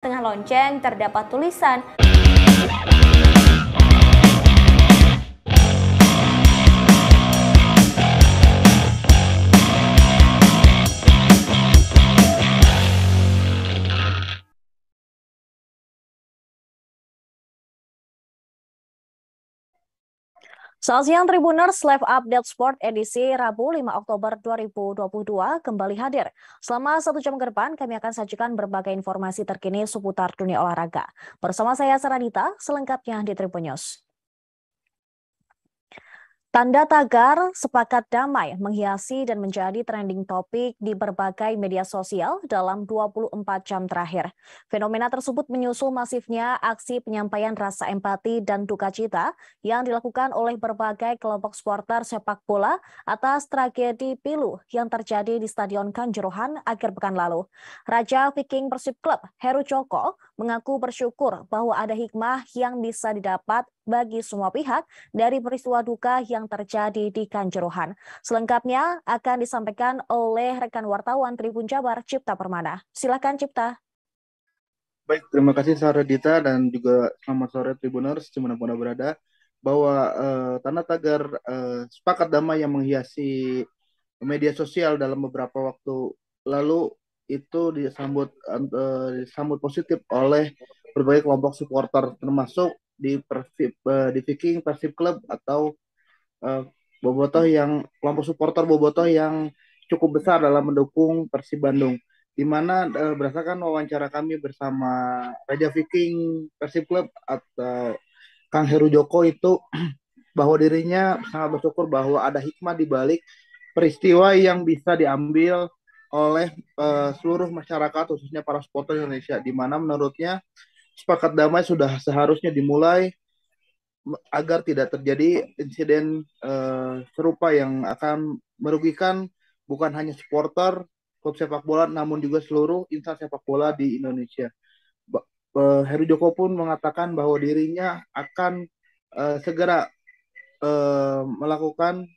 Tengah lonceng terdapat tulisan Selamat siang Tribuners Live Update Sport edisi Rabu 5 Oktober 2022 kembali hadir. Selama satu jam ke depan kami akan sajikan berbagai informasi terkini seputar dunia olahraga. Bersama saya Saranita, selengkapnya di Tribun News. Tanda tagar sepakat damai menghiasi dan menjadi trending topik di berbagai media sosial dalam 24 jam terakhir. Fenomena tersebut menyusul masifnya aksi penyampaian rasa empati dan duka cita yang dilakukan oleh berbagai kelompok supporter sepak bola atas tragedi pilu yang terjadi di Stadion Kanjuruhan akhir pekan lalu. Raja Viking Persib Club, Heru Joko, mengaku bersyukur bahwa ada hikmah yang bisa didapat bagi semua pihak dari peristiwa duka yang terjadi di Kanjuruhan. Selengkapnya akan disampaikan oleh rekan wartawan Tribun Jabar Cipta Permana. Silakan Cipta. Baik, terima kasih Sarah Dita dan juga selamat sore Tribuners dimanapun Anda berada. Bahwa eh, Tanah Tagar eh, sepakat damai yang menghiasi media sosial dalam beberapa waktu lalu itu disambut eh, disambut positif oleh berbagai kelompok supporter termasuk di Persib uh, di Viking Persib Club atau uh, Bobotoh yang kelompok supporter Bobotoh yang cukup besar dalam mendukung Persib Bandung. Di mana uh, berdasarkan wawancara kami bersama Raja Viking Persib Club atau Kang Heru Joko itu bahwa dirinya sangat bersyukur bahwa ada hikmah di balik peristiwa yang bisa diambil oleh uh, seluruh masyarakat khususnya para supporter Indonesia di mana menurutnya sepakat damai sudah seharusnya dimulai agar tidak terjadi insiden uh, serupa yang akan merugikan bukan hanya supporter klub sepak bola namun juga seluruh insan sepak bola di Indonesia. uh, Heru Joko pun mengatakan bahwa dirinya akan uh, segera uh, melakukan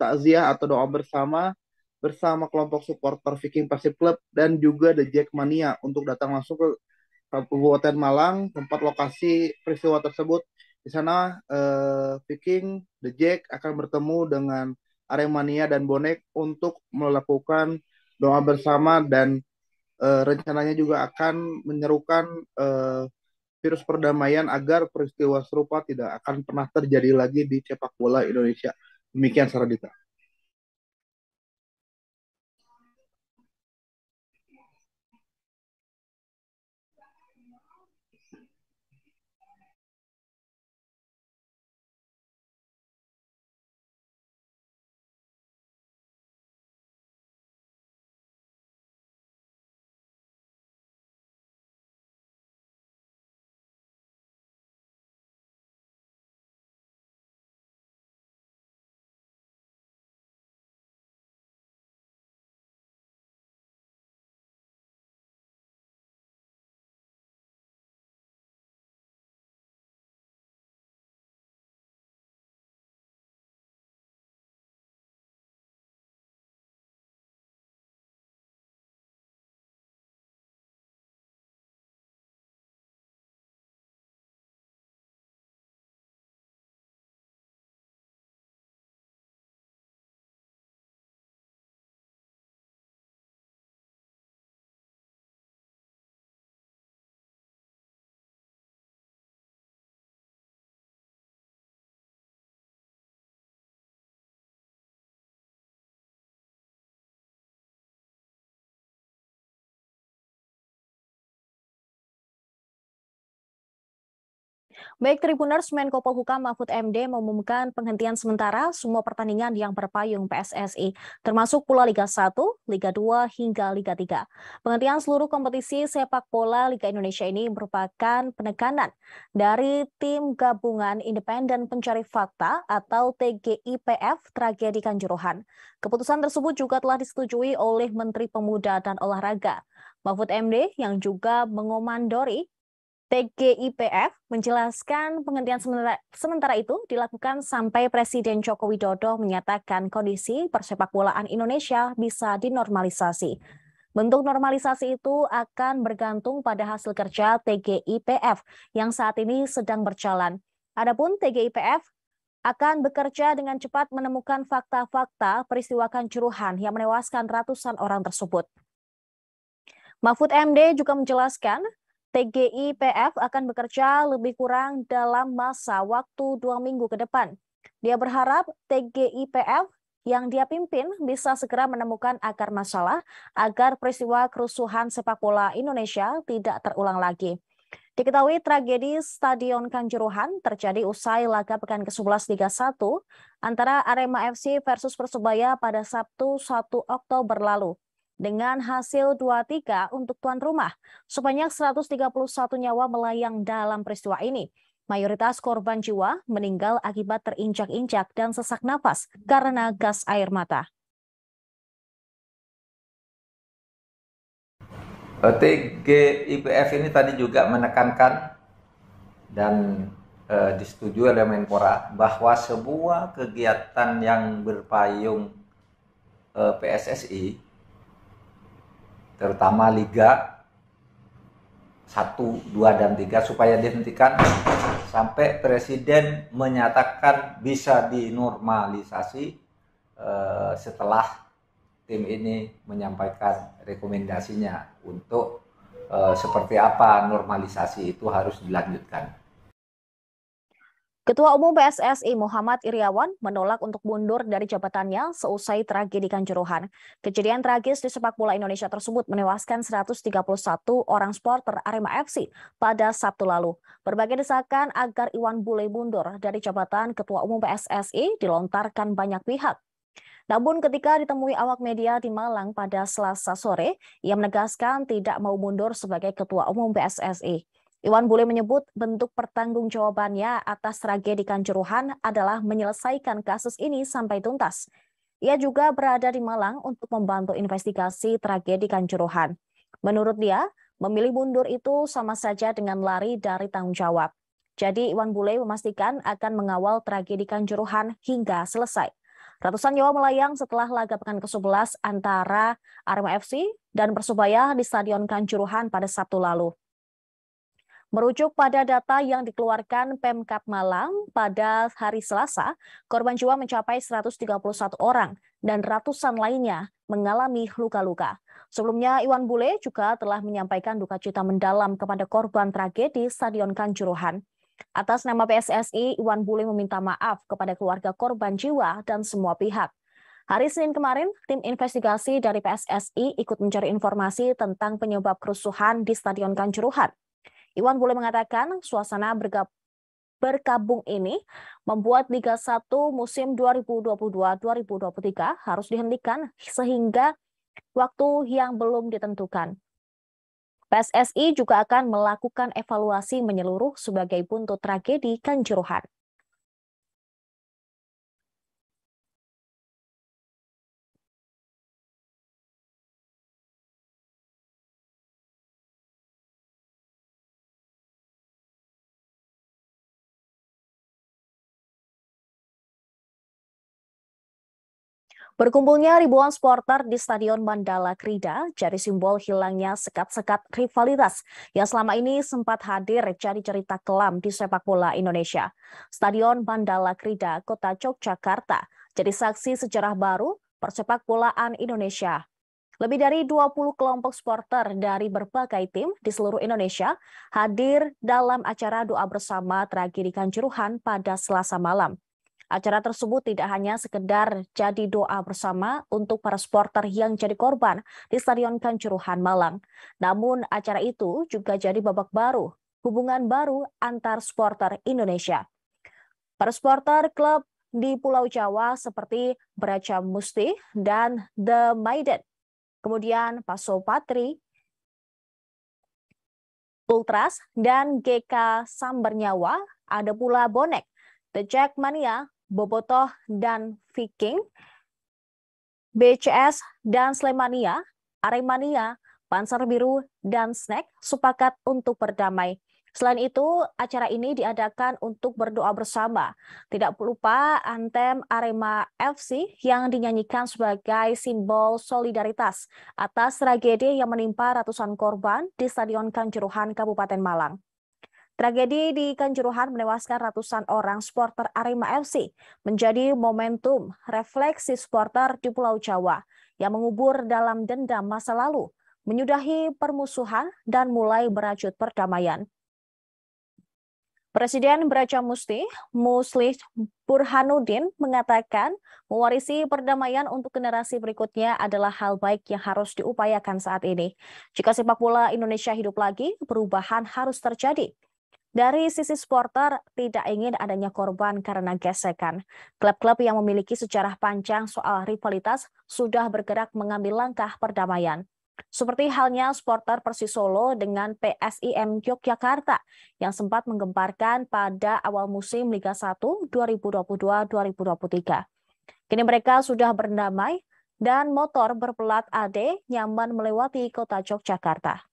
takziah atau doa bersama bersama kelompok supporter Viking Persib Club dan juga The Jackmania untuk datang langsung ke Kabupaten Malang tempat lokasi peristiwa tersebut. Di sana eh, Viking The Jack akan bertemu dengan Aremania dan Bonek untuk melakukan doa bersama dan eh, rencananya juga akan menyerukan eh, virus perdamaian agar peristiwa serupa tidak akan pernah terjadi lagi di sepak bola Indonesia. Demikian Saradita. Baik Tribuners, Menko Polhukam Mahfud MD mengumumkan penghentian sementara semua pertandingan yang berpayung PSSI, termasuk pula Liga 1, Liga 2, hingga Liga 3. Penghentian seluruh kompetisi sepak bola Liga Indonesia ini merupakan penekanan dari Tim Gabungan Independen Pencari Fakta atau TGIPF Tragedi Kanjuruhan. Keputusan tersebut juga telah disetujui oleh Menteri Pemuda dan Olahraga. Mahfud MD yang juga mengomandori TGIPF menjelaskan penghentian sementara, sementara itu dilakukan sampai Presiden Joko Widodo menyatakan kondisi persepak bolaan Indonesia bisa dinormalisasi. Bentuk normalisasi itu akan bergantung pada hasil kerja TGIPF yang saat ini sedang berjalan. Adapun TGIPF akan bekerja dengan cepat menemukan fakta-fakta peristiwa kanjuruhan yang menewaskan ratusan orang tersebut. Mahfud MD juga menjelaskan TGIPF akan bekerja lebih kurang dalam masa waktu dua minggu ke depan. Dia berharap TGIPF yang dia pimpin bisa segera menemukan akar masalah agar peristiwa kerusuhan sepak bola Indonesia tidak terulang lagi. Diketahui tragedi Stadion Kanjuruhan terjadi usai laga pekan ke-11 Liga 1 antara Arema FC versus Persebaya pada Sabtu 1 Oktober lalu dengan hasil 2-3 untuk tuan rumah. Sebanyak 131 nyawa melayang dalam peristiwa ini. Mayoritas korban jiwa meninggal akibat terinjak-injak dan sesak napas karena gas air mata. TGIPF ini tadi juga menekankan dan e, disetujui oleh Menpora bahwa sebuah kegiatan yang berpayung e, eh, PSSI terutama Liga 1, 2, dan 3 supaya dihentikan sampai Presiden menyatakan bisa dinormalisasi eh, setelah tim ini menyampaikan rekomendasinya untuk eh, seperti apa normalisasi itu harus dilanjutkan. Ketua Umum PSSI Muhammad Iriawan menolak untuk mundur dari jabatannya seusai tragedi Kanjuruhan. Kejadian tragis di sepak bola Indonesia tersebut menewaskan 131 orang sporter Arema FC pada Sabtu lalu. Berbagai desakan agar Iwan Bule mundur dari jabatan Ketua Umum PSSI dilontarkan banyak pihak. Namun ketika ditemui awak media di Malang pada Selasa sore, ia menegaskan tidak mau mundur sebagai Ketua Umum PSSI. Iwan Bule menyebut bentuk pertanggungjawabannya atas tragedi Kanjuruhan adalah menyelesaikan kasus ini sampai tuntas. Ia juga berada di Malang untuk membantu investigasi tragedi Kanjuruhan. Menurut dia, memilih mundur itu sama saja dengan lari dari tanggung jawab. Jadi Iwan Bule memastikan akan mengawal tragedi Kanjuruhan hingga selesai. Ratusan nyawa melayang setelah laga pekan ke-11 antara Arema FC dan Persebaya di Stadion Kanjuruhan pada Sabtu lalu. Merujuk pada data yang dikeluarkan Pemkap Malang pada hari Selasa, korban jiwa mencapai 131 orang dan ratusan lainnya mengalami luka-luka. Sebelumnya, Iwan Bule juga telah menyampaikan duka cita mendalam kepada korban tragedi Stadion Kanjuruhan. Atas nama PSSI, Iwan Bule meminta maaf kepada keluarga korban jiwa dan semua pihak. Hari Senin kemarin, tim investigasi dari PSSI ikut mencari informasi tentang penyebab kerusuhan di Stadion Kanjuruhan. Iwan boleh mengatakan suasana bergab berkabung ini membuat Liga 1 musim 2022-2023 harus dihentikan sehingga waktu yang belum ditentukan. PSSI juga akan melakukan evaluasi menyeluruh sebagai buntut tragedi Kanjuruhan. Berkumpulnya ribuan supporter di Stadion Mandala Krida jadi simbol hilangnya sekat-sekat rivalitas yang selama ini sempat hadir jadi cerita kelam di sepak bola Indonesia. Stadion Mandala Krida, Kota Yogyakarta, jadi saksi sejarah baru persepak bolaan Indonesia. Lebih dari 20 kelompok supporter dari berbagai tim di seluruh Indonesia hadir dalam acara doa bersama tragedi Kanjuruhan pada Selasa malam. Acara tersebut tidak hanya sekedar jadi doa bersama untuk para supporter yang jadi korban di Stadion Kanjuruhan Malang. Namun acara itu juga jadi babak baru, hubungan baru antar supporter Indonesia. Para supporter klub di Pulau Jawa seperti Braca Musti dan The Maiden. Kemudian Paso Patri, Ultras, dan GK Sambernyawa, ada pula Bonek, The Jackmania, Bobotoh dan Viking, BCS dan Slemania, Aremania, Panser Biru, dan Snack sepakat untuk berdamai. Selain itu, acara ini diadakan untuk berdoa bersama. Tidak lupa antem Arema FC yang dinyanyikan sebagai simbol solidaritas atas tragedi yang menimpa ratusan korban di Stadion Kanjuruhan Kabupaten Malang. Tragedi di Kanjuruhan menewaskan ratusan orang supporter Arema FC, menjadi momentum refleksi supporter di Pulau Jawa yang mengubur dalam dendam masa lalu, menyudahi permusuhan dan mulai merajut perdamaian. Presiden Beraja Musti, Muslih Burhanuddin mengatakan mewarisi perdamaian untuk generasi berikutnya adalah hal baik yang harus diupayakan saat ini. Jika sepak bola Indonesia hidup lagi, perubahan harus terjadi. Dari sisi supporter, tidak ingin adanya korban karena gesekan. Klub-klub yang memiliki sejarah panjang soal rivalitas sudah bergerak mengambil langkah perdamaian. Seperti halnya supporter Persis Solo dengan PSIM Yogyakarta yang sempat menggemparkan pada awal musim Liga 1 2022-2023. Kini mereka sudah berdamai dan motor berpelat AD nyaman melewati kota Yogyakarta.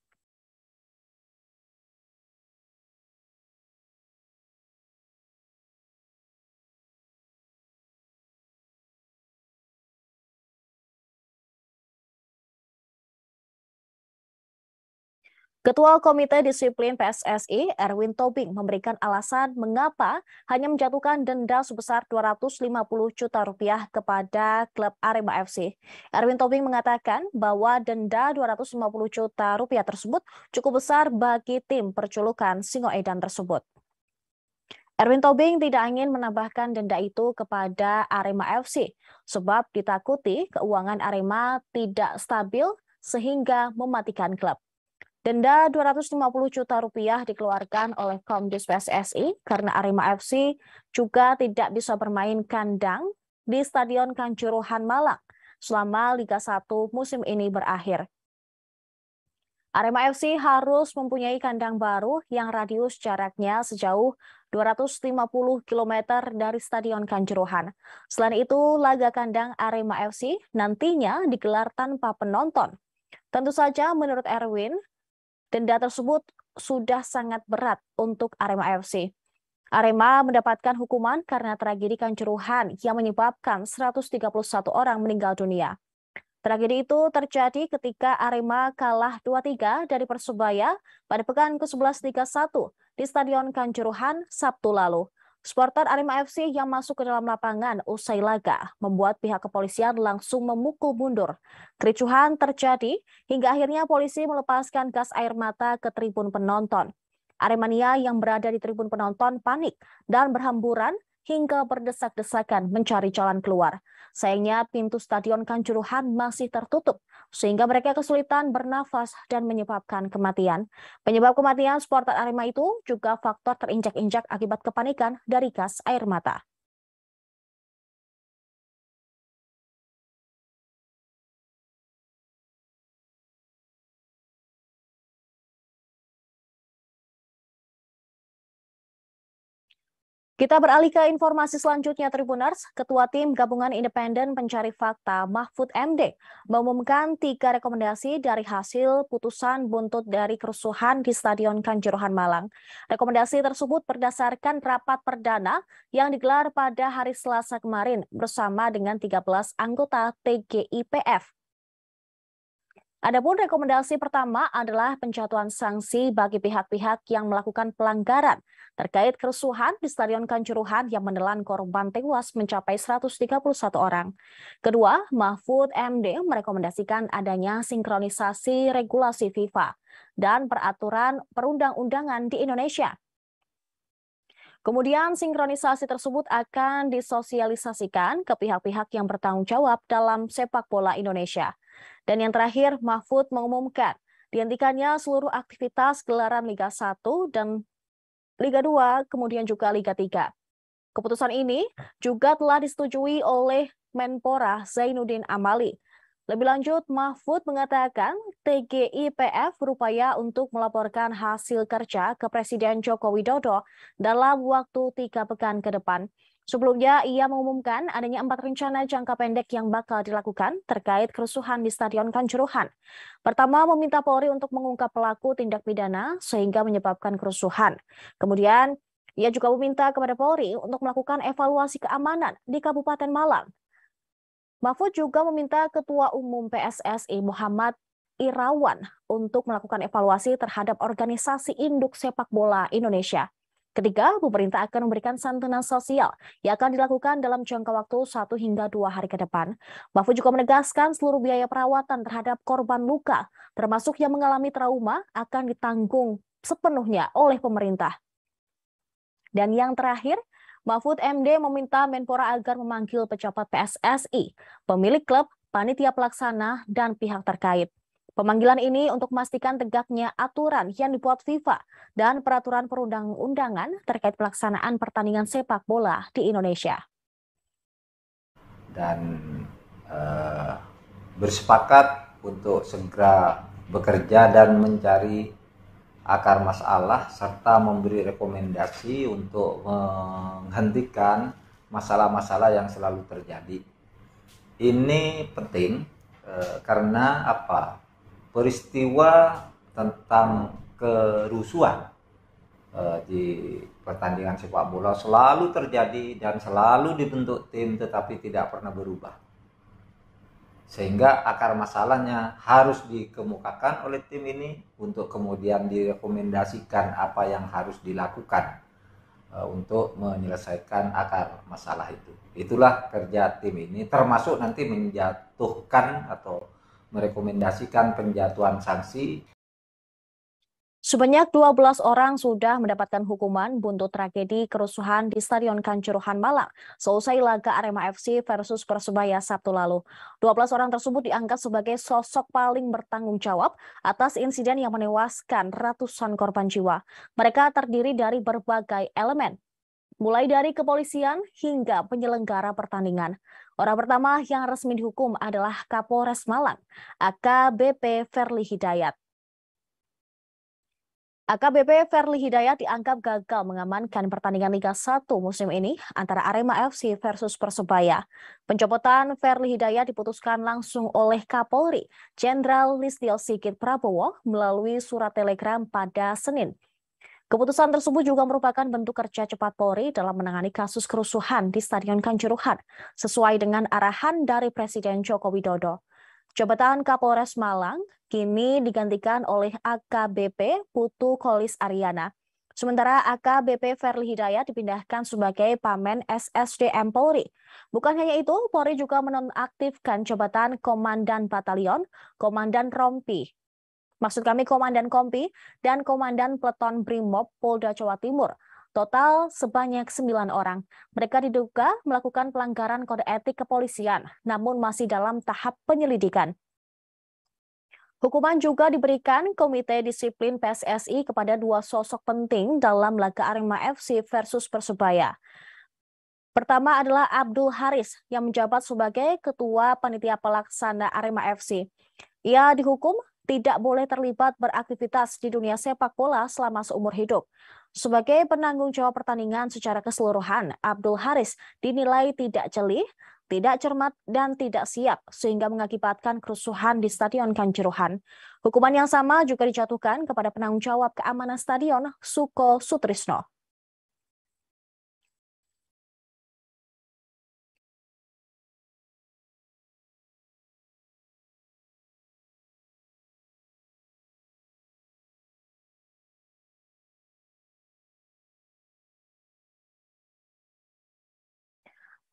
Ketua Komite Disiplin PSSI, Erwin Tobing, memberikan alasan mengapa hanya menjatuhkan denda sebesar 250 juta rupiah kepada klub Arema FC. Erwin Tobing mengatakan bahwa denda 250 juta rupiah tersebut cukup besar bagi tim Singo Singoedan tersebut. Erwin Tobing tidak ingin menambahkan denda itu kepada Arema FC, sebab ditakuti keuangan Arema tidak stabil sehingga mematikan klub. Denda 250 juta rupiah dikeluarkan oleh Komdis PSSI karena Arema FC juga tidak bisa bermain kandang di Stadion Kanjuruhan Malang selama Liga 1 musim ini berakhir. Arema FC harus mempunyai kandang baru yang radius jaraknya sejauh 250 km dari Stadion Kanjuruhan. Selain itu, laga kandang Arema FC nantinya digelar tanpa penonton. Tentu saja menurut Erwin, Denda tersebut sudah sangat berat untuk Arema FC. Arema mendapatkan hukuman karena tragedi kanjuruhan yang menyebabkan 131 orang meninggal dunia. Tragedi itu terjadi ketika Arema kalah 2-3 dari Persebaya pada pekan ke-11 Liga 1 di Stadion Kanjuruhan Sabtu lalu. Supporter Arema FC yang masuk ke dalam lapangan usai laga membuat pihak kepolisian langsung memukul mundur. Kericuhan terjadi hingga akhirnya polisi melepaskan gas air mata ke tribun penonton. Aremania yang berada di tribun penonton panik dan berhamburan hingga berdesak-desakan mencari jalan keluar. Sayangnya pintu Stadion Kanjuruhan masih tertutup sehingga mereka kesulitan bernafas dan menyebabkan kematian. Penyebab kematian supporter Arema itu juga faktor terinjak-injak akibat kepanikan dari gas air mata. Kita beralih ke informasi selanjutnya Tribuners. Ketua Tim Gabungan Independen Pencari Fakta Mahfud MD mengumumkan tiga rekomendasi dari hasil putusan buntut dari kerusuhan di Stadion Kanjuruhan Malang. Rekomendasi tersebut berdasarkan rapat perdana yang digelar pada hari Selasa kemarin bersama dengan 13 anggota TGIPF Adapun rekomendasi pertama adalah penjatuhan sanksi bagi pihak-pihak yang melakukan pelanggaran terkait kerusuhan di Stadion Kanjuruhan yang menelan korban tewas mencapai 131 orang. Kedua, Mahfud MD merekomendasikan adanya sinkronisasi regulasi FIFA dan peraturan perundang-undangan di Indonesia Kemudian sinkronisasi tersebut akan disosialisasikan ke pihak-pihak yang bertanggung jawab dalam sepak bola Indonesia. Dan yang terakhir, Mahfud mengumumkan dihentikannya seluruh aktivitas gelaran Liga 1 dan Liga 2, kemudian juga Liga 3. Keputusan ini juga telah disetujui oleh Menpora Zainuddin Amali. Lebih lanjut, Mahfud mengatakan TGIPF berupaya untuk melaporkan hasil kerja ke Presiden Joko Widodo dalam waktu tiga pekan ke depan. Sebelumnya, ia mengumumkan adanya empat rencana jangka pendek yang bakal dilakukan terkait kerusuhan di Stadion Kanjuruhan. Pertama, meminta Polri untuk mengungkap pelaku tindak pidana sehingga menyebabkan kerusuhan. Kemudian, ia juga meminta kepada Polri untuk melakukan evaluasi keamanan di Kabupaten Malang. Mahfud juga meminta Ketua Umum PSSI Muhammad Irawan untuk melakukan evaluasi terhadap organisasi induk sepak bola Indonesia Ketiga, pemerintah akan memberikan santunan sosial yang akan dilakukan dalam jangka waktu satu hingga dua hari ke depan. Mahfud juga menegaskan seluruh biaya perawatan terhadap korban luka, termasuk yang mengalami trauma, akan ditanggung sepenuhnya oleh pemerintah. Dan yang terakhir, Mahfud MD meminta Menpora agar memanggil pejabat PSSI, pemilik klub, panitia pelaksana, dan pihak terkait. Pemanggilan ini untuk memastikan tegaknya aturan yang dibuat FIFA dan peraturan perundang-undangan terkait pelaksanaan pertandingan sepak bola di Indonesia. Dan uh, bersepakat untuk segera bekerja dan mencari akar masalah serta memberi rekomendasi untuk menghentikan masalah-masalah yang selalu terjadi. Ini penting eh, karena apa? peristiwa tentang kerusuhan uh, di pertandingan sepak bola selalu terjadi dan selalu dibentuk tim tetapi tidak pernah berubah. Sehingga akar masalahnya harus dikemukakan oleh tim ini untuk kemudian direkomendasikan apa yang harus dilakukan eh, untuk menyelesaikan akar masalah itu. Itulah kerja tim ini termasuk nanti menjatuhkan atau merekomendasikan penjatuhan sanksi. Sebanyak 12 orang sudah mendapatkan hukuman buntut tragedi kerusuhan di Stadion Kanjuruhan Malang seusai laga Arema FC versus Persebaya Sabtu lalu. 12 orang tersebut dianggap sebagai sosok paling bertanggung jawab atas insiden yang menewaskan ratusan korban jiwa. Mereka terdiri dari berbagai elemen, mulai dari kepolisian hingga penyelenggara pertandingan. Orang pertama yang resmi dihukum adalah Kapolres Malang, AKBP Verli Hidayat. AKBP Verli Hidayat dianggap gagal mengamankan pertandingan Liga 1 musim ini antara Arema FC versus Persebaya. Pencopotan Verli Hidayat diputuskan langsung oleh Kapolri, Jenderal Listio Sigit Prabowo melalui surat telegram pada Senin Keputusan tersebut juga merupakan bentuk kerja cepat Polri dalam menangani kasus kerusuhan di Stadion Kanjuruhan, sesuai dengan arahan dari Presiden Joko Widodo. Jabatan Kapolres Malang kini digantikan oleh AKBP Putu Kolis Ariana. Sementara AKBP Verli Hidayat dipindahkan sebagai Pamen SSDM Polri. Bukan hanya itu, Polri juga menonaktifkan jabatan Komandan Batalion, Komandan Rompi, maksud kami Komandan Kompi dan Komandan Peleton Brimob Polda Jawa Timur. Total sebanyak 9 orang. Mereka diduga melakukan pelanggaran kode etik kepolisian, namun masih dalam tahap penyelidikan. Hukuman juga diberikan Komite Disiplin PSSI kepada dua sosok penting dalam laga Arema FC versus Persebaya. Pertama adalah Abdul Haris yang menjabat sebagai Ketua Panitia Pelaksana Arema FC. Ia dihukum tidak boleh terlibat beraktivitas di dunia sepak bola selama seumur hidup. Sebagai penanggung jawab pertandingan secara keseluruhan, Abdul Haris dinilai tidak jeli, tidak cermat, dan tidak siap sehingga mengakibatkan kerusuhan di Stadion Kanjuruhan. Hukuman yang sama juga dijatuhkan kepada penanggung jawab keamanan stadion Suko Sutrisno.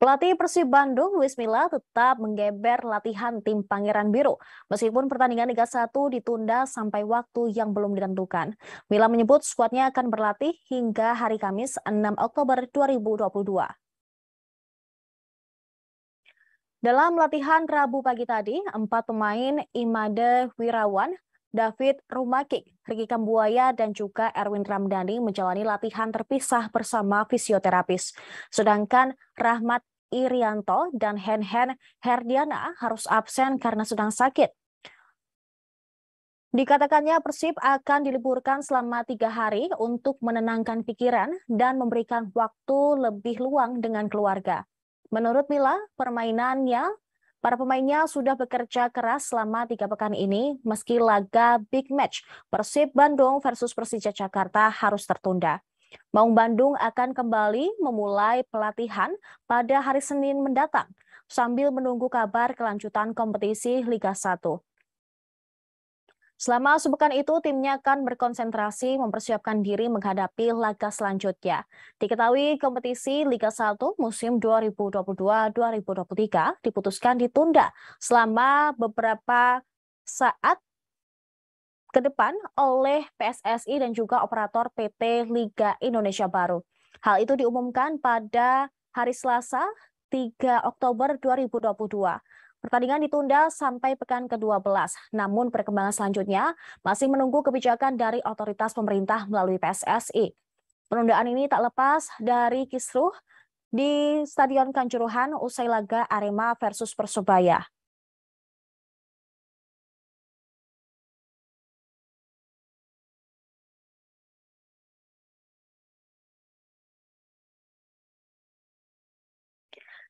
Pelatih Persib Bandung, Luis Milla, tetap menggeber latihan tim Pangeran Biru, meskipun pertandingan Liga 1 ditunda sampai waktu yang belum ditentukan. Mila menyebut skuadnya akan berlatih hingga hari Kamis 6 Oktober 2022. Dalam latihan Rabu pagi tadi, empat pemain Imade Wirawan, David Rumakik, Riki Kambuaya, dan juga Erwin Ramdhani menjalani latihan terpisah bersama fisioterapis. Sedangkan Rahmat Irianto dan Hen-Hen Herdiana harus absen karena sedang sakit. Dikatakannya Persib akan diliburkan selama tiga hari untuk menenangkan pikiran dan memberikan waktu lebih luang dengan keluarga. Menurut Mila, permainannya Para pemainnya sudah bekerja keras selama tiga pekan ini, meski laga big match Persib Bandung versus Persija Jakarta harus tertunda. Maung Bandung akan kembali memulai pelatihan pada hari Senin mendatang sambil menunggu kabar kelanjutan kompetisi Liga 1. Selama sepekan itu, timnya akan berkonsentrasi mempersiapkan diri menghadapi laga selanjutnya. Diketahui kompetisi Liga 1 musim 2022-2023 diputuskan ditunda selama beberapa saat ke depan oleh PSSI dan juga operator PT Liga Indonesia Baru. Hal itu diumumkan pada hari Selasa 3 Oktober 2022. Pertandingan ditunda sampai pekan ke-12. Namun perkembangan selanjutnya masih menunggu kebijakan dari otoritas pemerintah melalui PSSI. Penundaan ini tak lepas dari kisruh di Stadion Kanjuruhan usai laga Arema versus Persebaya.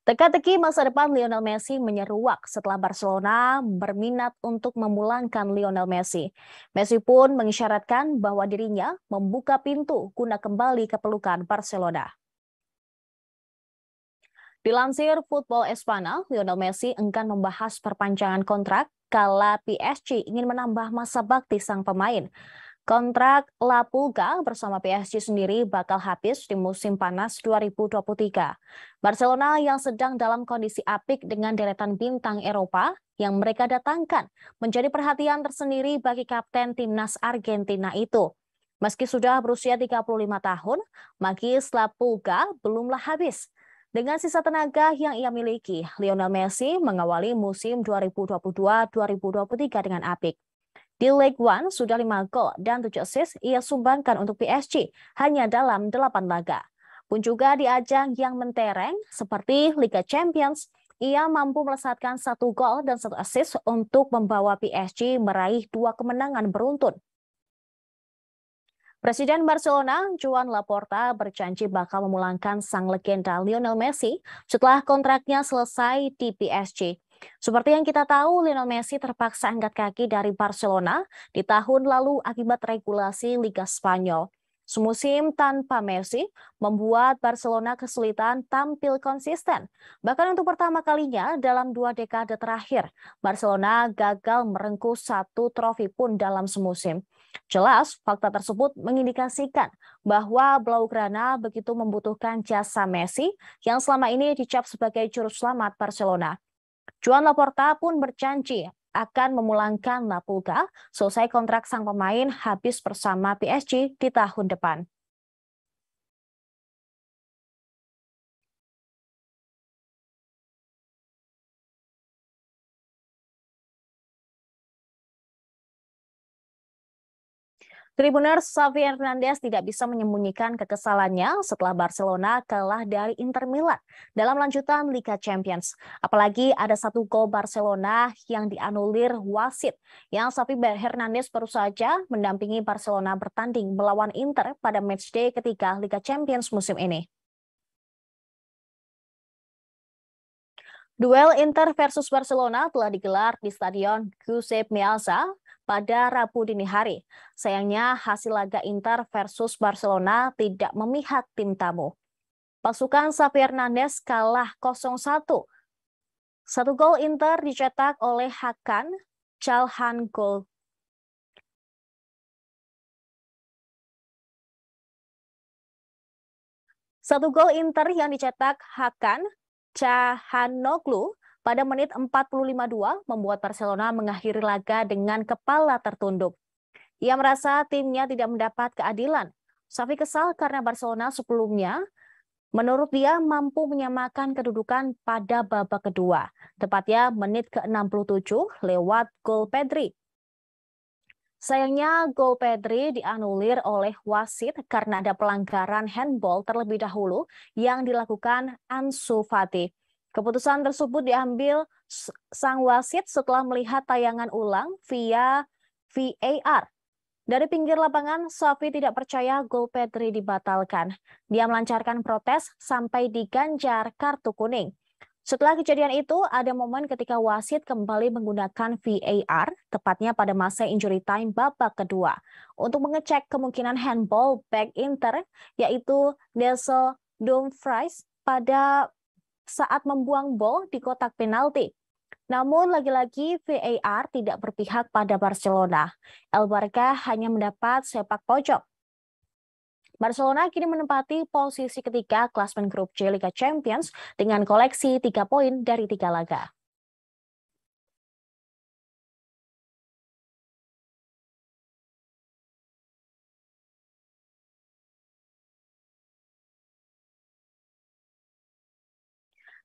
Teka-teki masa depan Lionel Messi menyeruak setelah Barcelona berminat untuk memulangkan Lionel Messi. Messi pun mengisyaratkan bahwa dirinya membuka pintu guna kembali ke pelukan Barcelona. Dilansir Football Espana, Lionel Messi enggan membahas perpanjangan kontrak kala PSG ingin menambah masa bakti sang pemain. Kontrak La bersama PSG sendiri bakal habis di musim panas 2023. Barcelona yang sedang dalam kondisi apik dengan deretan bintang Eropa yang mereka datangkan menjadi perhatian tersendiri bagi kapten timnas Argentina itu. Meski sudah berusia 35 tahun, Magis La belumlah habis. Dengan sisa tenaga yang ia miliki, Lionel Messi mengawali musim 2022-2023 dengan apik. Di leg One sudah 5 gol dan 7 assist ia sumbangkan untuk PSG hanya dalam 8 laga. Pun juga di ajang yang mentereng seperti Liga Champions, ia mampu melesatkan satu gol dan satu assist untuk membawa PSG meraih dua kemenangan beruntun. Presiden Barcelona, Juan Laporta, berjanji bakal memulangkan sang legenda Lionel Messi setelah kontraknya selesai di PSG. Seperti yang kita tahu, Lionel Messi terpaksa angkat kaki dari Barcelona di tahun lalu akibat regulasi Liga Spanyol. Semusim tanpa Messi membuat Barcelona kesulitan tampil konsisten. Bahkan untuk pertama kalinya dalam dua dekade terakhir, Barcelona gagal merengkuh satu trofi pun dalam semusim. Jelas, fakta tersebut mengindikasikan bahwa Blaugrana begitu membutuhkan jasa Messi yang selama ini dicap sebagai juru selamat Barcelona. Juan Laporta pun berjanji akan memulangkan Lapulga selesai kontrak sang pemain habis bersama PSG di tahun depan. Tribuner Xavi Hernandez tidak bisa menyembunyikan kekesalannya setelah Barcelona kalah dari Inter Milan dalam lanjutan Liga Champions. Apalagi ada satu gol Barcelona yang dianulir wasit yang Xavi Hernandez baru saja mendampingi Barcelona bertanding melawan Inter pada matchday ketiga Liga Champions musim ini. Duel Inter versus Barcelona telah digelar di Stadion Giuseppe Meazza pada Rabu dini hari. Sayangnya hasil laga Inter versus Barcelona tidak memihak tim tamu. Pasukan Xavi Hernandez kalah 0-1. Satu gol Inter dicetak oleh Hakan Calhan Gol Satu gol Inter yang dicetak Hakan Cahanoglu pada menit 45-2, membuat Barcelona mengakhiri laga dengan kepala tertunduk. Ia merasa timnya tidak mendapat keadilan. Safi kesal karena Barcelona sebelumnya Menurut dia mampu menyamakan kedudukan pada babak kedua, tepatnya menit ke-67 lewat gol Pedri. Sayangnya gol Pedri dianulir oleh wasit karena ada pelanggaran handball terlebih dahulu yang dilakukan Ansu Fati. Keputusan tersebut diambil sang wasit setelah melihat tayangan ulang via VAR. Dari pinggir lapangan, Sofi tidak percaya gol Petri dibatalkan. Dia melancarkan protes sampai diganjar kartu kuning. Setelah kejadian itu, ada momen ketika wasit kembali menggunakan VAR, tepatnya pada masa injury time babak kedua, untuk mengecek kemungkinan handball back Inter, yaitu Nelson Dumfries pada saat membuang bol di kotak penalti. Namun lagi-lagi VAR tidak berpihak pada Barcelona. El Barca hanya mendapat sepak pojok. Barcelona kini menempati posisi ketiga klasmen grup C Liga Champions dengan koleksi 3 poin dari 3 laga.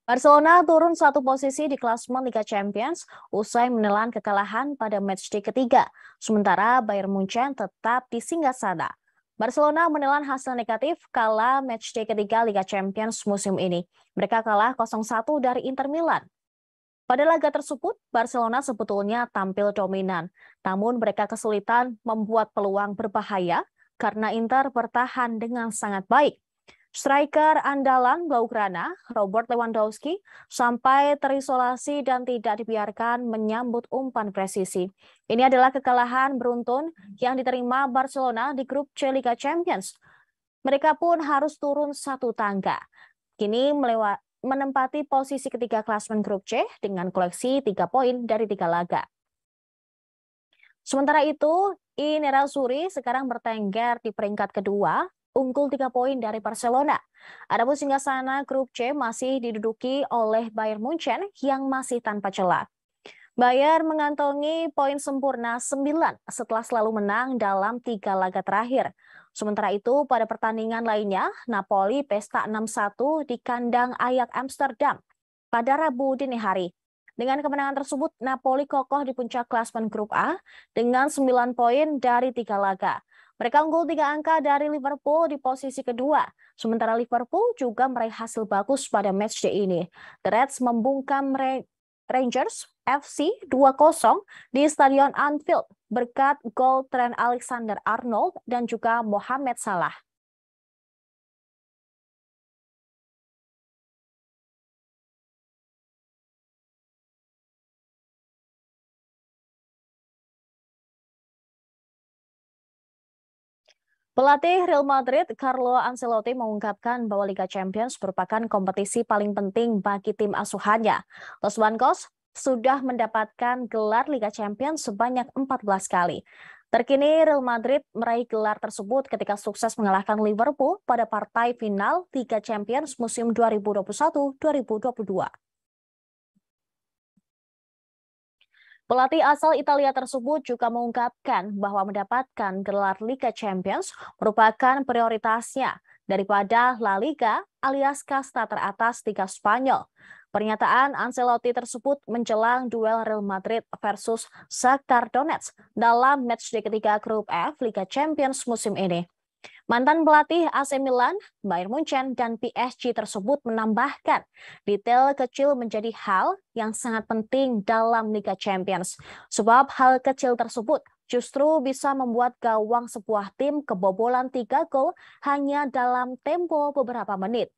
Barcelona turun satu posisi di klasemen Liga Champions usai menelan kekalahan pada matchday ketiga, sementara Bayern Munchen tetap di sana. Barcelona menelan hasil negatif kala matchday ketiga Liga Champions musim ini. Mereka kalah 0-1 dari Inter Milan. Pada laga tersebut, Barcelona sebetulnya tampil dominan, namun mereka kesulitan membuat peluang berbahaya karena Inter bertahan dengan sangat baik. Striker andalan Blaugrana, Robert Lewandowski, sampai terisolasi dan tidak dibiarkan menyambut umpan presisi. Ini adalah kekalahan beruntun yang diterima Barcelona di grup C Liga Champions. Mereka pun harus turun satu tangga. Kini melewat, menempati posisi ketiga klasmen grup C dengan koleksi tiga poin dari tiga laga. Sementara itu, Inerazuri sekarang bertengger di peringkat kedua unggul 3 poin dari Barcelona. Adapun sana, grup C masih diduduki oleh Bayern Munchen yang masih tanpa celah. Bayern mengantongi poin sempurna 9 setelah selalu menang dalam tiga laga terakhir. Sementara itu, pada pertandingan lainnya, Napoli pesta 6-1 di kandang Ayak Amsterdam pada Rabu dini hari. Dengan kemenangan tersebut, Napoli kokoh di puncak klasmen grup A dengan 9 poin dari tiga laga. Mereka unggul tiga angka dari Liverpool di posisi kedua. Sementara Liverpool juga meraih hasil bagus pada matchday ini. The Reds membungkam Rangers FC 2-0 di Stadion Anfield berkat gol Trent Alexander-Arnold dan juga Mohamed Salah. Pelatih Real Madrid, Carlo Ancelotti mengungkapkan bahwa Liga Champions merupakan kompetisi paling penting bagi tim asuhannya. Los Blancos sudah mendapatkan gelar Liga Champions sebanyak 14 kali. Terkini Real Madrid meraih gelar tersebut ketika sukses mengalahkan Liverpool pada partai final Liga Champions musim 2021-2022. Pelatih asal Italia tersebut juga mengungkapkan bahwa mendapatkan gelar Liga Champions merupakan prioritasnya daripada La Liga alias kasta teratas Liga Spanyol. Pernyataan Ancelotti tersebut menjelang duel Real Madrid versus Shakhtar Donetsk dalam matchday ketiga grup F Liga Champions musim ini. Mantan pelatih AC Milan, Bayern Munchen, dan PSG tersebut menambahkan detail kecil menjadi hal yang sangat penting dalam Liga Champions. Sebab hal kecil tersebut justru bisa membuat gawang sebuah tim kebobolan 3 gol hanya dalam tempo beberapa menit.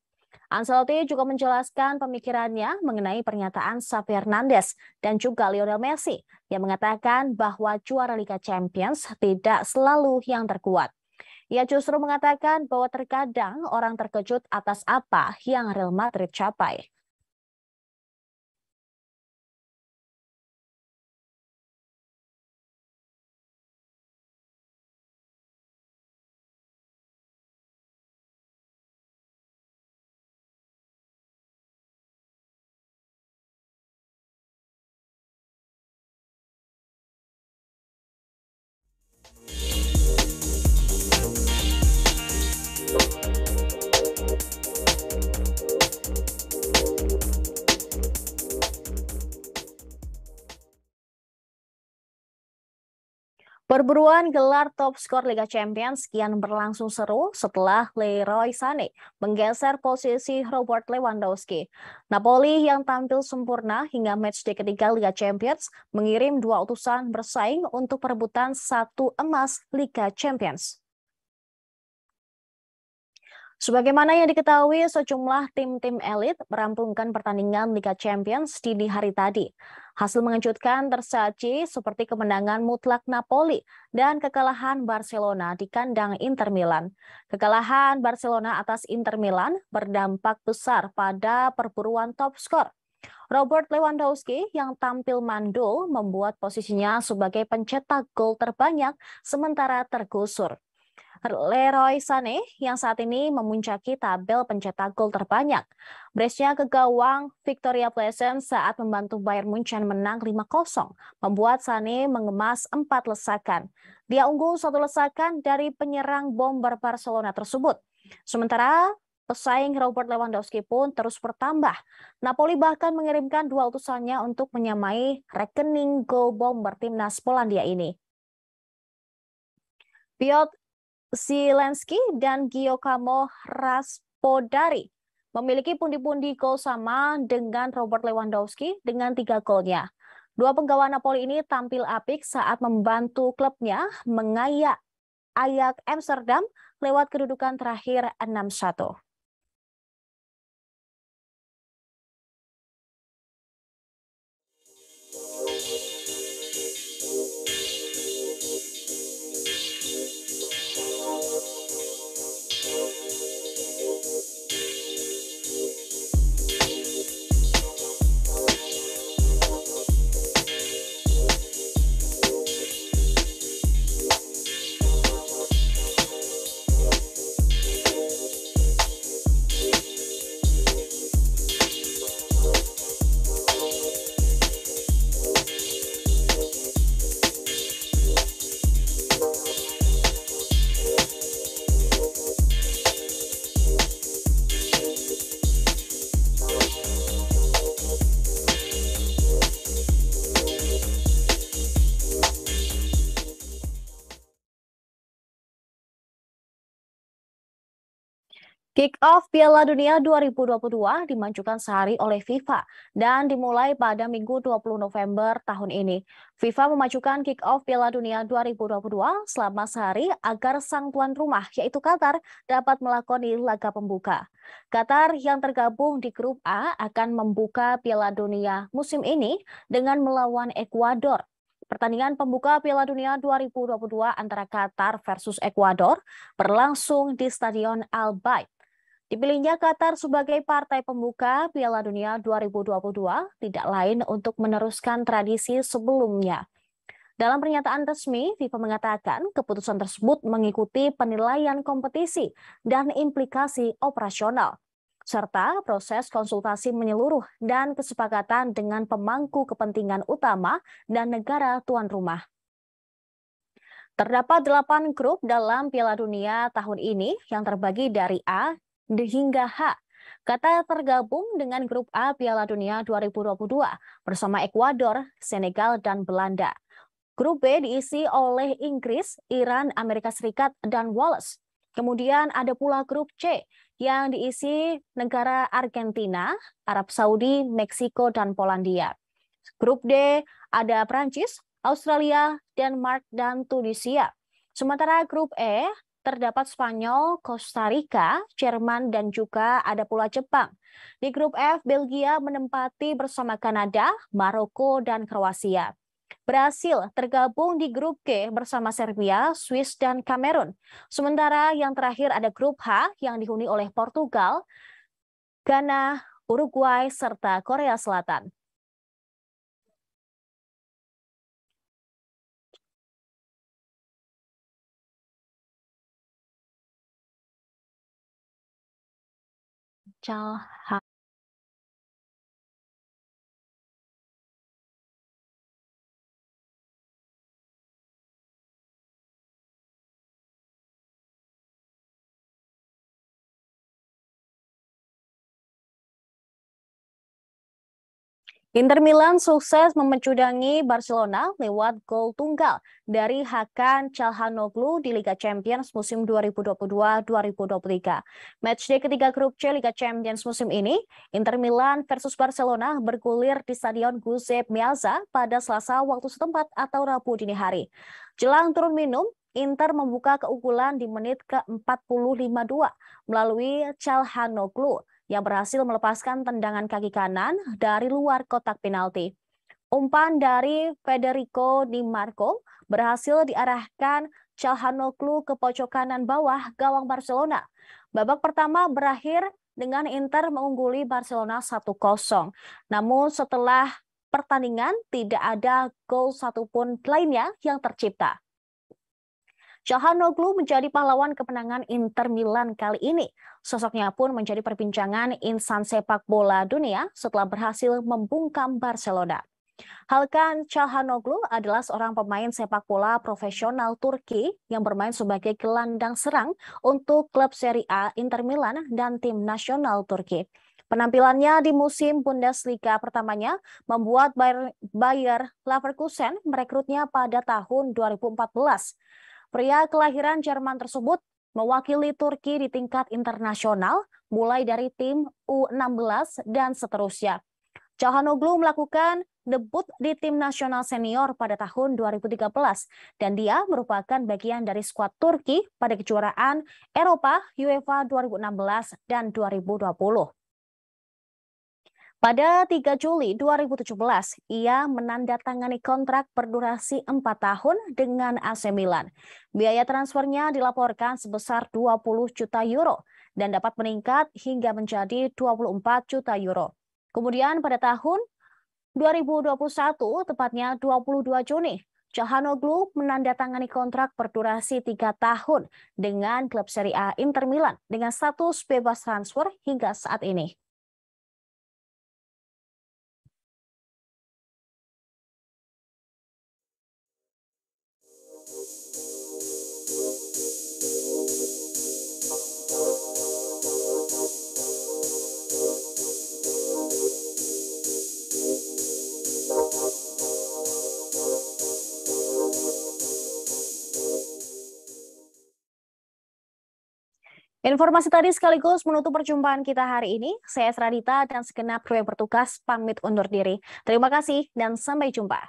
Ancelotti juga menjelaskan pemikirannya mengenai pernyataan Xavi Hernandez dan juga Lionel Messi yang mengatakan bahwa juara Liga Champions tidak selalu yang terkuat. Ia justru mengatakan bahwa terkadang orang terkejut atas apa yang Real Madrid capai. Yeah. Perburuan gelar top skor Liga Champions kian berlangsung seru setelah Leroy Sané menggeser posisi Robert Lewandowski. Napoli yang tampil sempurna hingga matchday ketiga Liga Champions mengirim dua utusan bersaing untuk perebutan satu emas Liga Champions. Sebagaimana yang diketahui, sejumlah tim-tim elit merampungkan pertandingan Liga Champions dini hari tadi. Hasil mengejutkan tersaji seperti kemenangan mutlak Napoli dan kekalahan Barcelona di kandang Inter Milan. Kekalahan Barcelona atas Inter Milan berdampak besar pada perburuan top skor. Robert Lewandowski yang tampil mandul membuat posisinya sebagai pencetak gol terbanyak sementara tergusur. Leroy Sané yang saat ini memuncaki tabel pencetak gol terbanyak. Brace-nya ke gawang Victoria Pleasant saat membantu Bayern Munchen menang 5-0, membuat Sané mengemas 4 lesakan. Dia unggul satu lesakan dari penyerang bomber Barcelona tersebut. Sementara pesaing Robert Lewandowski pun terus bertambah. Napoli bahkan mengirimkan dua utusannya untuk menyamai rekening gol bomber timnas Polandia ini. Piotr Zelensky dan Giacomo Raspodari memiliki pundi-pundi gol sama dengan Robert Lewandowski dengan tiga golnya. Dua penggawa Napoli ini tampil apik saat membantu klubnya mengayak Ayak Amsterdam lewat kedudukan terakhir 6-1. Kick-off Piala Dunia 2022 dimajukan sehari oleh FIFA dan dimulai pada Minggu 20 November tahun ini. FIFA memajukan kick-off Piala Dunia 2022 selama sehari agar sang tuan rumah yaitu Qatar dapat melakoni laga pembuka. Qatar yang tergabung di grup A akan membuka Piala Dunia musim ini dengan melawan Ekuador Pertandingan pembuka Piala Dunia 2022 antara Qatar versus Ekuador berlangsung di Stadion Al Bayt Dipilihnya Qatar sebagai partai pembuka Piala Dunia 2022 tidak lain untuk meneruskan tradisi sebelumnya. Dalam pernyataan resmi, FIFA mengatakan keputusan tersebut mengikuti penilaian kompetisi dan implikasi operasional, serta proses konsultasi menyeluruh dan kesepakatan dengan pemangku kepentingan utama dan negara tuan rumah. Terdapat delapan grup dalam Piala Dunia tahun ini yang terbagi dari A, hingga H. Kata tergabung dengan grup A Piala Dunia 2022 bersama Ekuador, Senegal, dan Belanda. Grup B diisi oleh Inggris, Iran, Amerika Serikat, dan Wales. Kemudian ada pula grup C yang diisi negara Argentina, Arab Saudi, Meksiko, dan Polandia. Grup D ada Prancis, Australia, Denmark, dan Tunisia. Sementara grup E terdapat Spanyol, Costa Rica, Jerman, dan juga ada pula Jepang. Di grup F, Belgia menempati bersama Kanada, Maroko, dan Kroasia. Brasil tergabung di grup G bersama Serbia, Swiss, dan Kamerun. Sementara yang terakhir ada grup H yang dihuni oleh Portugal, Ghana, Uruguay, serta Korea Selatan. 招好。Inter Milan sukses memecudangi Barcelona lewat gol tunggal dari Hakan Calhanoglu di Liga Champions musim 2022-2023. Matchday ketiga grup C Liga Champions musim ini, Inter Milan versus Barcelona bergulir di Stadion Giuseppe Meazza pada Selasa waktu setempat atau Rabu dini hari. Jelang turun minum, Inter membuka keunggulan di menit ke-45-2 melalui Calhanoglu yang berhasil melepaskan tendangan kaki kanan dari luar kotak penalti. Umpan dari Federico Di Marco berhasil diarahkan Calhanoglu ke pojok kanan bawah gawang Barcelona. Babak pertama berakhir dengan Inter mengungguli Barcelona 1-0. Namun setelah pertandingan tidak ada gol satupun lainnya yang tercipta. Cahanoglu menjadi pahlawan kemenangan Inter Milan kali ini. Sosoknya pun menjadi perbincangan insan sepak bola dunia setelah berhasil membungkam Barcelona. Halkan Calhanoglu adalah seorang pemain sepak bola profesional Turki yang bermain sebagai gelandang serang untuk klub Serie A Inter Milan dan tim nasional Turki. Penampilannya di musim Bundesliga pertamanya membuat Bayer, Bayer Leverkusen merekrutnya pada tahun 2014. Pria kelahiran Jerman tersebut mewakili Turki di tingkat internasional mulai dari tim U16 dan seterusnya. Cahanoglu melakukan debut di tim nasional senior pada tahun 2013 dan dia merupakan bagian dari skuad Turki pada kejuaraan Eropa UEFA 2016 dan 2020. Pada 3 Juli 2017, ia menandatangani kontrak berdurasi 4 tahun dengan AC Milan. Biaya transfernya dilaporkan sebesar 20 juta euro dan dapat meningkat hingga menjadi 24 juta euro. Kemudian pada tahun 2021, tepatnya 22 Juni, Cahanoglu menandatangani kontrak berdurasi 3 tahun dengan klub Serie A Inter Milan dengan status bebas transfer hingga saat ini. Informasi tadi sekaligus menutup perjumpaan kita hari ini. Saya Sradita dan segenap kru yang bertugas pamit undur diri. Terima kasih dan sampai jumpa.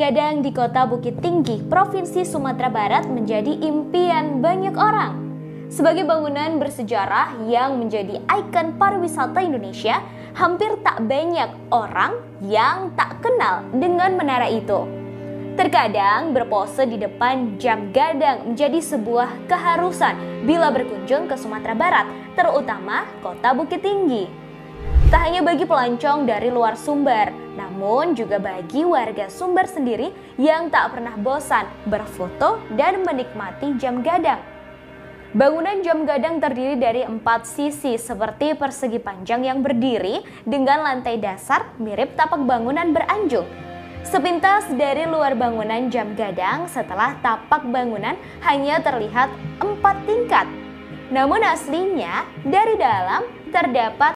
Gadang di kota Bukit Tinggi, Provinsi Sumatera Barat menjadi impian banyak orang. Sebagai bangunan bersejarah yang menjadi ikon pariwisata Indonesia, hampir tak banyak orang yang tak kenal dengan menara itu. Terkadang berpose di depan jam gadang menjadi sebuah keharusan bila berkunjung ke Sumatera Barat, terutama kota Bukit Tinggi. Tak hanya bagi pelancong dari luar sumber, namun juga bagi warga Sumber sendiri yang tak pernah bosan berfoto dan menikmati jam gadang. Bangunan jam gadang terdiri dari empat sisi seperti persegi panjang yang berdiri dengan lantai dasar mirip tapak bangunan beranjung. Sepintas dari luar bangunan jam gadang setelah tapak bangunan hanya terlihat empat tingkat. Namun aslinya dari dalam terdapat